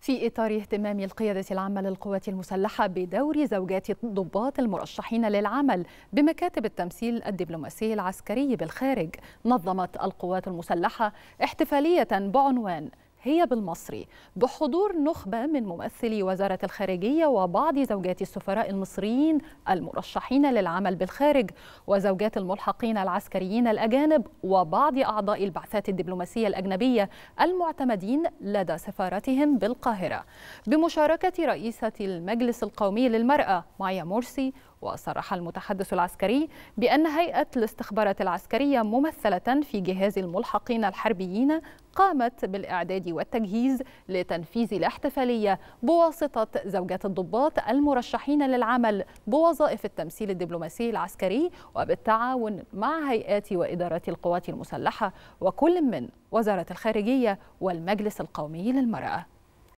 في إطار اهتمام القيادة العامة للقوات المسلحة بدور زوجات الضباط المرشحين للعمل بمكاتب التمثيل الدبلوماسي العسكري بالخارج نظمت القوات المسلحة احتفالية بعنوان هي بالمصري بحضور نخبة من ممثلي وزارة الخارجية وبعض زوجات السفراء المصريين المرشحين للعمل بالخارج وزوجات الملحقين العسكريين الأجانب وبعض أعضاء البعثات الدبلوماسية الأجنبية المعتمدين لدى سفارتهم بالقاهرة بمشاركة رئيسة المجلس القومي للمرأة مايا مرسي وصرح المتحدث العسكري بأن هيئة الاستخبارات العسكرية ممثلة في جهاز الملحقين الحربيين قامت بالإعداد والتجهيز لتنفيذ الاحتفالية بواسطة زوجات الضباط المرشحين للعمل بوظائف التمثيل الدبلوماسي العسكري وبالتعاون مع هيئات وإدارات القوات المسلحة وكل من وزارة الخارجية والمجلس القومي للمرأة